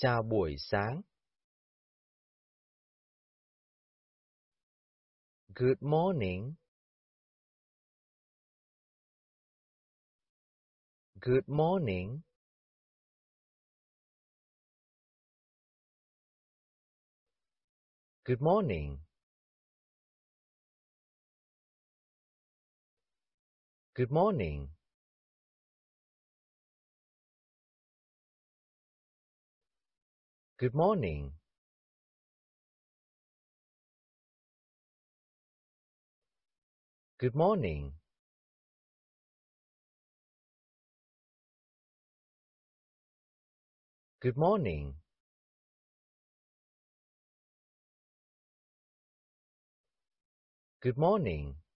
Chào buổi sáng. Good morning. Good morning. Good morning. Good morning. Good morning! Good morning! Good morning! Good morning!